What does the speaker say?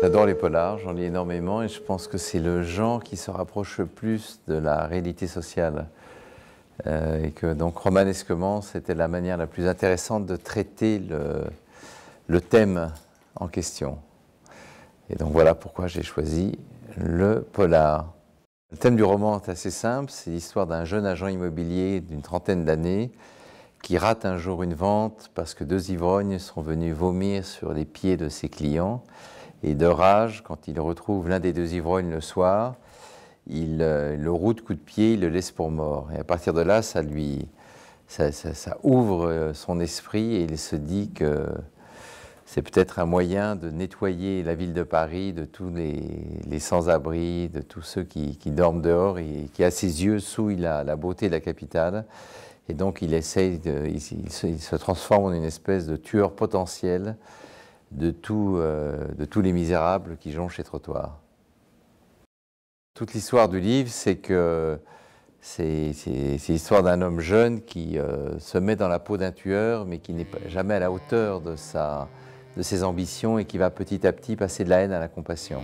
J'adore les polars, j'en lis énormément et je pense que c'est le genre qui se rapproche le plus de la réalité sociale. Euh, et que donc romanesquement, c'était la manière la plus intéressante de traiter le, le thème en question. Et donc voilà pourquoi j'ai choisi le polar. Le thème du roman est assez simple, c'est l'histoire d'un jeune agent immobilier d'une trentaine d'années qui rate un jour une vente parce que deux ivrognes sont venus vomir sur les pieds de ses clients et de rage quand il retrouve l'un des deux ivrognes le soir. Il euh, le roue de coups de pied, il le laisse pour mort. Et à partir de là, ça lui, ça, ouvre euh, son esprit et il se dit que c'est peut-être un moyen de nettoyer la ville de Paris de tous les, sans-abri, de tous ceux qui, dorment dehors et qui, à ses yeux, souillent la, la beauté de la capitale. Et donc, il essaye, il, se, transforme en une espèce de tueur potentiel euh, de, tous les misérables qui jonchent les trottoirs. Toute l'histoire du livre, c'est que c'est l'histoire d'un homme jeune qui euh, se met dans la peau d'un tueur, mais qui n'est jamais à la hauteur de, de ses ambitions et qui va petit à petit passer de la haine à la compassion.